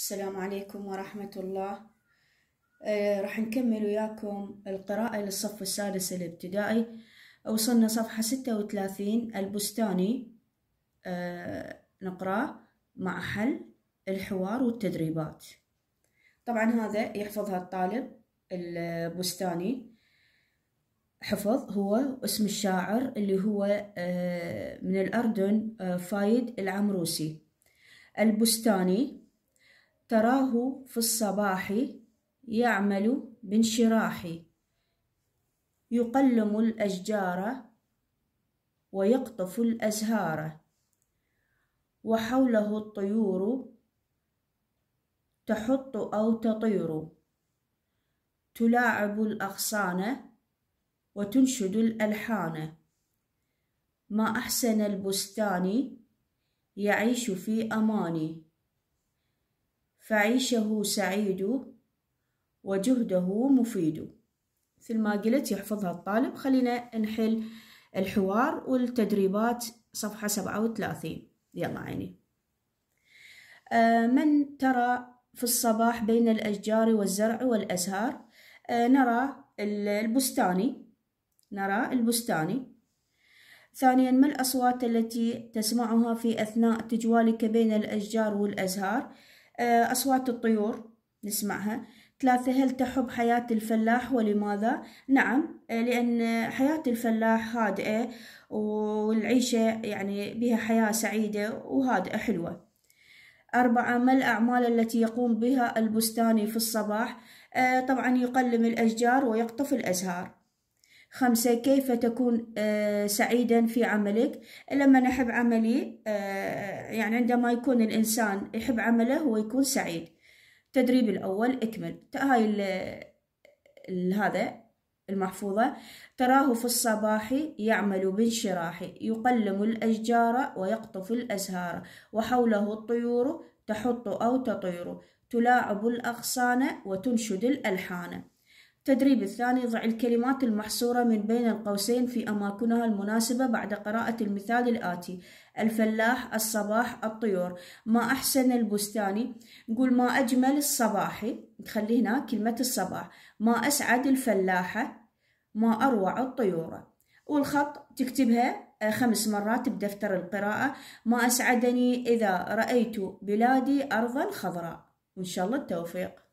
السلام عليكم ورحمة الله آه راح نكمل وياكم القراءة للصف السادس الابتدائي وصلنا صفحة ستة وثلاثين البستاني آه، نقرأ مع حل الحوار والتدريبات طبعا هذا يحفظها الطالب البستاني حفظ هو اسم الشاعر اللي هو آه، من الأردن آه، فايد العمروسي البستاني تراه في الصباح يعمل بانشراح يقلم الأشجار ويقطف الأزهار وحوله الطيور تحط أو تطير تلاعب الأغصان وتنشد الألحان ما أحسن البستان يعيش في أماني فعيشه سعيد وجهده مفيد مثل ما قلت يحفظها الطالب خلينا نحل الحوار والتدريبات صفحة سبعة يلا عيني آه، من ترى في الصباح بين الأشجار والزرع والأزهار آه، نرى البستاني نرى البستاني ثانيا ما الأصوات التي تسمعها في أثناء تجوالك بين الأشجار والأزهار آه، أصوات الطيور نسمعها ثلاثة هل تحب حياة الفلاح ولماذا؟ نعم آه، لأن حياة الفلاح هادئة والعيشة يعني بها حياة سعيدة وهادئة حلوة أربعة ما الأعمال التي يقوم بها البستاني في الصباح؟ آه، طبعا يقلم الأشجار ويقطف الأزهار خمسة كيف تكون آه، سعيدا في عملك لما نحب عملي آه، يعني عندما يكون الإنسان يحب عمله هو يكون سعيد التدريب الأول اكمل هاي ال هذا المحفوظة تراه في الصباح يعمل بانشراح يقلم الأشجار ويقطف الأزهار وحوله الطيور تحط أو تطير تلاعب الأغصان وتنشد الألحان تدريب الثاني ضع الكلمات المحصورة من بين القوسين في أماكنها المناسبة بعد قراءة المثال الآتي الفلاح الصباح الطيور ما أحسن البستاني قول ما أجمل الصباحي تخلي هنا كلمة الصباح ما أسعد الفلاحة ما أروع الطيور والخط تكتبها آه، خمس مرات بدفتر القراءة ما أسعدني إذا رأيت بلادي أرضا خضراء وإن شاء الله التوفيق